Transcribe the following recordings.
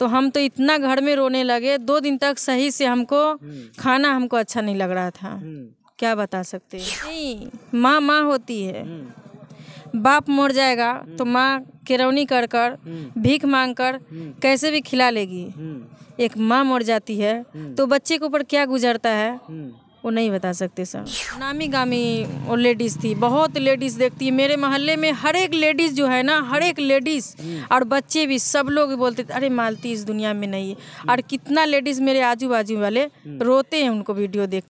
तो हम तो इतना घर में रोने लगे दो दिन तक सही से हमको हम्म। खाना हमको अच्छा नहीं लग रहा था हम्म। क्या बता सकते नहीं माँ माँ होती है हम्म। बाप मर जाएगा तो माँ किरौनी कर कर भीख मांग कर कैसे भी खिला लेगी एक माँ मर जाती है तो बच्चे के ऊपर क्या गुजरता है वो नहीं बता सकते सर नामी गामी वो लेडीज़ थी बहुत लेडीज़ देखती है मेरे मोहल्ले में हर एक लेडीज़ जो है ना हर एक लेडीज़ हम्म। और बच्चे भी सब लोग बोलते थे अरे मालती इस दुनिया में नहीं है और कितना लेडीज़ मेरे आजू बाजू वाले हम्म। रोते हैं उनको वीडियो देख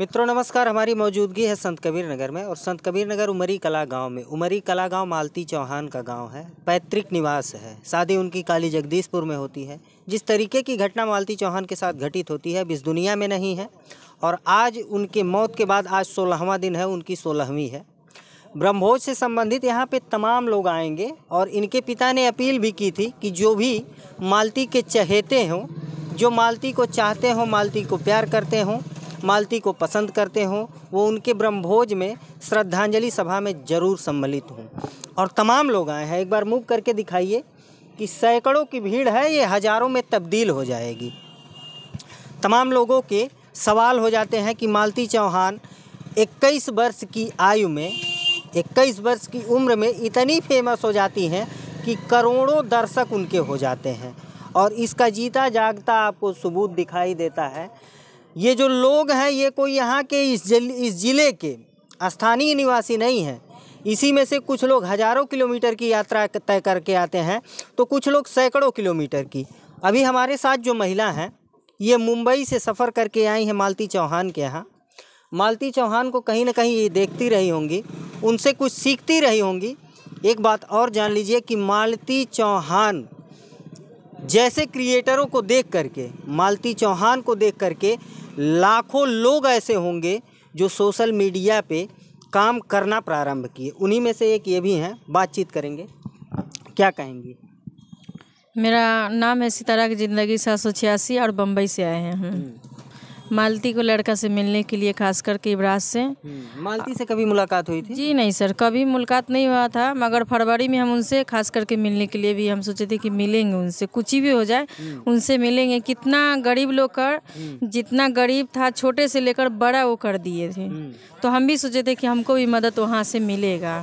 मित्रों नमस्कार हमारी मौजूदगी है संत कबीर नगर में और संत कबीर नगर उमरी कला गांव में उमरी कला गांव मालती चौहान का गांव है पैतृक निवास है शादी उनकी काली जगदीशपुर में होती है जिस तरीके की घटना मालती चौहान के साथ घटित होती है अब इस दुनिया में नहीं है और आज उनके मौत के बाद आज सोलहवां दिन है उनकी सोलहवीं है ब्रह्मभोज से संबंधित यहाँ पे तमाम लोग आएंगे और इनके पिता ने अपील भी की थी कि जो भी मालती के चहेते हों जो मालती को चाहते हों मालती को प्यार करते हों मालती को पसंद करते हों वो उनके ब्रह्मभोज में श्रद्धांजलि सभा में ज़रूर सम्मिलित हों और तमाम लोग आए हैं एक बार मूव करके दिखाइए कि सैकड़ों की भीड़ है ये हज़ारों में तब्दील हो जाएगी तमाम लोगों के सवाल हो जाते हैं कि मालती चौहान 21 वर्ष की आयु में 21 वर्ष की उम्र में इतनी फेमस हो जाती हैं कि करोड़ों दर्शक उनके हो जाते हैं और इसका जीता जागता आपको सबूत दिखाई देता है ये जो लोग हैं ये कोई यहाँ के इस इस ज़िले के स्थानीय निवासी नहीं हैं इसी में से कुछ लोग हज़ारों किलोमीटर की यात्रा तय करके आते हैं तो कुछ लोग सैकड़ों किलोमीटर की अभी हमारे साथ जो महिला हैं ये मुंबई से सफ़र करके आई हैं मालती चौहान के यहाँ मालती चौहान को कहीं ना कहीं ये देखती रही होंगी उनसे कुछ सीखती रही होंगी एक बात और जान लीजिए कि मालती चौहान जैसे क्रिएटरों को देख करके मालती चौहान को देख करके लाखों लोग ऐसे होंगे जो सोशल मीडिया पे काम करना प्रारंभ किए उन्हीं में से एक ये भी हैं बातचीत करेंगे क्या कहेंगी मेरा नाम है सितारा की ज़िंदगी सात सौ छियासी और बम्बई से आए हैं हम हम्म। हम्म। मालती को लड़का से मिलने के लिए खास करके इबराज से हम्म, मालती से कभी मुलाकात हुई थी जी नहीं सर कभी मुलाकात नहीं हुआ था मगर फरवरी में हम उनसे खास करके मिलने के लिए भी हम सोचे थे कि मिलेंगे उनसे कुछ ही भी हो जाए हम्म। उनसे मिलेंगे कितना गरीब लोग कर हम्म। जितना गरीब था छोटे से लेकर बड़ा वो कर दिए थे तो हम भी सोचे थे कि हमको भी मदद वहाँ से मिलेगा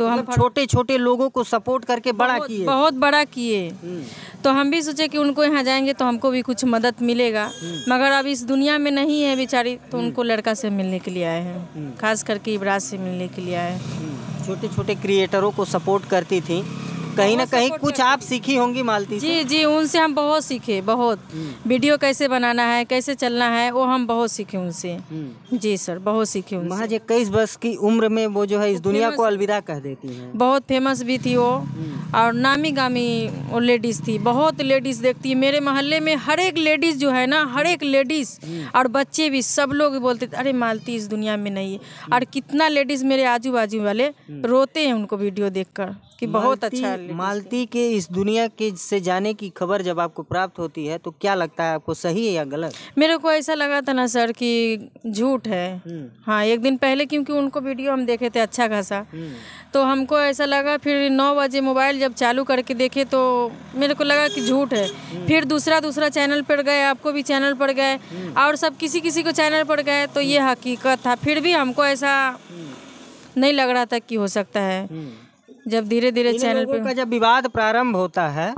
तो हम मतलब छोटे छोटे लोगों को सपोर्ट करके बड़ा किए बहुत बड़ा किए हम्म। तो हम भी सोचे कि उनको यहाँ जाएंगे तो हमको भी कुछ मदद मिलेगा हम्म। मगर अब इस दुनिया में नहीं है बेचारी तो हम्म। उनको लड़का से मिलने के लिए आए हैं खास करके इबराज से मिलने के लिए आए छोटे छोटे क्रिएटरों को सपोर्ट करती थी कहीं ना कहीं कुछ आप सीखी होंगी मालती जी से? जी उनसे हम बहुत सीखे बहुत हम्म। वीडियो कैसे बनाना है कैसे चलना है वो हम बहुत सीखे उनसे हम्म। जी सर बहुत सीखे उनसे महज इक्कीस वर्ष की उम्र में वो जो है इस दुनिया को अलविदा कह देती है बहुत फेमस भी थी वो हम्म। और नामी गामी लेडीज़ थी बहुत लेडीज़ देखती है मेरे मोहल्ले में हर एक लेडीज़ जो है ना हर एक लेडीज़ और बच्चे भी सब लोग बोलते थे अरे मालती इस दुनिया में नहीं है और कितना लेडीज़ मेरे आजू बाजू वाले रोते हैं उनको वीडियो देखकर कि बहुत अच्छा मालती के इस दुनिया के से जाने की खबर जब आपको प्राप्त होती है तो क्या लगता है आपको सही है या गलत मेरे को ऐसा लगा था ना सर कि झूठ है हम्म। हाँ एक दिन पहले क्योंकि उनको वीडियो हम देखे थे अच्छा खासा हम्म। तो हमको ऐसा लगा फिर नौ बजे मोबाइल जब चालू करके देखे तो मेरे को लगा कि झूठ है हम्म। फिर दूसरा दूसरा चैनल पर गए आपको भी चैनल पर गए और सब किसी किसी को चैनल पर गए तो ये हकीकत था फिर भी हमको ऐसा नहीं लग रहा था कि हो सकता है जब धीरे धीरे चैनल पे का जब विवाद प्रारंभ होता है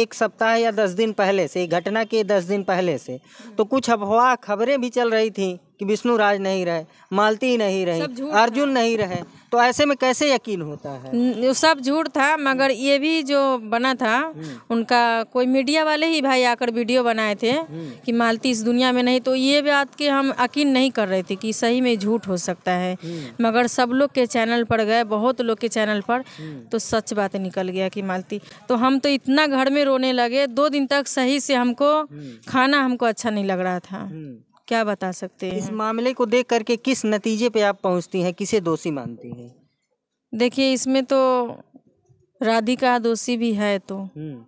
एक सप्ताह या दस दिन पहले से घटना के दस दिन पहले से तो कुछ अफवाह खबरें भी चल रही थी कि विष्णु राज नहीं रहे मालती नहीं रहे अर्जुन नहीं रहे तो ऐसे में कैसे यकीन होता है सब झूठ था मगर ये भी जो बना था हम्म। उनका कोई मीडिया वाले ही भाई आकर वीडियो बनाए थे हम्म। कि मालती इस दुनिया में नहीं तो ये बात के हम यकीन नहीं कर रहे थे कि सही में झूठ हो सकता है हम्म। मगर सब लोग के चैनल पर गए बहुत लोग के चैनल पर तो सच बात निकल गया कि मालती तो हम तो इतना घर में रोने लगे दो दिन तक सही से हमको खाना हमको अच्छा नहीं लग रहा था क्या बता सकते हैं इस मामले को देख करके किस नतीजे पे आप पहुंचती हैं किसे दोषी मानती हैं देखिए इसमें तो राधिका दोषी भी है तो हम्म।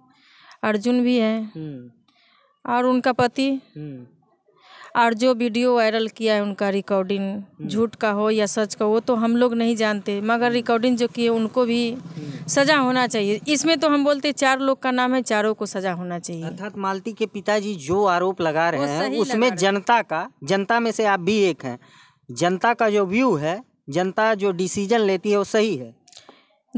अर्जुन भी है हम्म। और उनका पति हम्म। और जो वीडियो वायरल किया है उनका रिकॉर्डिंग झूठ का हो या सच का हो तो हम लोग नहीं जानते मगर रिकॉर्डिंग जो किए उनको भी सजा होना चाहिए इसमें तो हम बोलते चार लोग का नाम है चारों को सजा होना चाहिए अर्थात मालती के पिताजी जो आरोप लगा रहे हैं उसमें जनता का जनता में से आप भी एक हैं जनता का जो व्यू है जनता जो डिसीजन लेती है वो सही है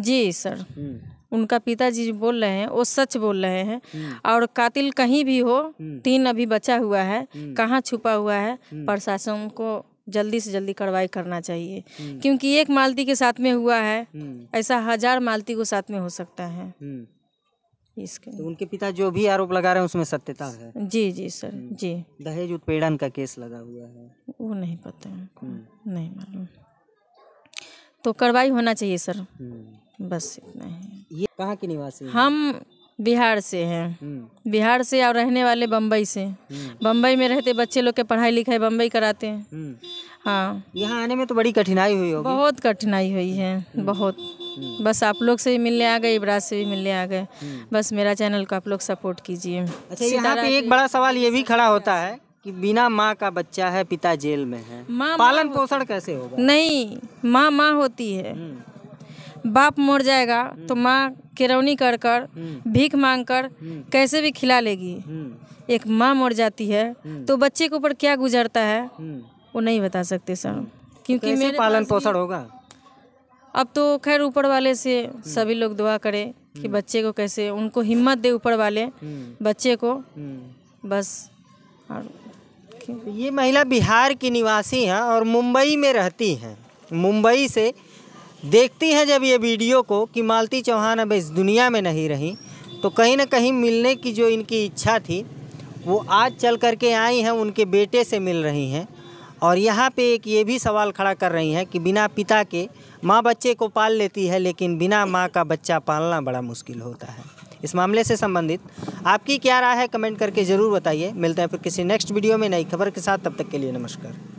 जी सर हम्म। उनका पिताजी जो बोल रहे हैं वो सच बोल रहे हैं हम्म। और कातिल कहीं भी हो हम्म। तीन अभी बचा हुआ है कहाँ छुपा हुआ है प्रशासन को जल्दी से जल्दी कार्रवाई करना चाहिए हम्म। क्योंकि एक मालती के साथ में हुआ है हम्म। ऐसा हजार मालती को साथ में हो सकता है हम्म। इसके तो उनके पिता जो भी आरोप लगा रहे हैं उसमें सत्यता है जी जी सर जी दहेज उत्पीड़न का केस लगा हुआ है वो नहीं पता है नहीं मालूम तो कार्रवाई होना चाहिए सर बस इतना ही ये कहाँ के निवासी हम बिहार से हैं हम्म। बिहार से और रहने वाले बम्बई से हम्म। बम्बई में रहते बच्चे लोग के पढ़ाई लिखाई बम्बई कराते हैं हम्म। हाँ यहाँ आने में तो बड़ी कठिनाई हुई होगी बहुत कठिनाई हुई है बहुत बस आप लोग से भी मिलने आ गए इबराज से भी मिलने आ गए बस मेरा चैनल को आप लोग सपोर्ट कीजिए अच्छा पे एक बड़ा सवाल ये भी खड़ा होता है कि बिना माँ का बच्चा है पिता जेल में है माँ पालन पोषण कैसे होगा नहीं माँ माँ होती है बाप मर जाएगा तो माँ किरौनी कर कर हम्म। भीख मांग कर हम्म। कैसे भी खिला लेगी हम्म। एक माँ मर जाती है तो बच्चे के ऊपर क्या गुजरता है वो नहीं बता सकते सर क्योंकि मेरे पालन पोषण होगा अब तो खैर ऊपर वाले से सभी लोग दुआ करें कि बच्चे को कैसे उनको हिम्मत दे ऊपर वाले बच्चे को बस और ये महिला बिहार की निवासी हैं और मुंबई में रहती हैं मुंबई से देखती हैं जब ये वीडियो को कि मालती चौहान अब इस दुनिया में नहीं रहीं तो कहीं ना कहीं मिलने की जो इनकी इच्छा थी वो आज चल कर के आई हैं उनके बेटे से मिल रही हैं और यहाँ पे एक ये भी सवाल खड़ा कर रही हैं कि बिना पिता के माँ बच्चे को पाल लेती है लेकिन बिना माँ का बच्चा पालना बड़ा मुश्किल होता है इस मामले से संबंधित आपकी क्या राय है कमेंट करके ज़रूर बताइए मिलते हैं फिर किसी नेक्स्ट वीडियो में नई खबर के साथ तब तक के लिए नमस्कार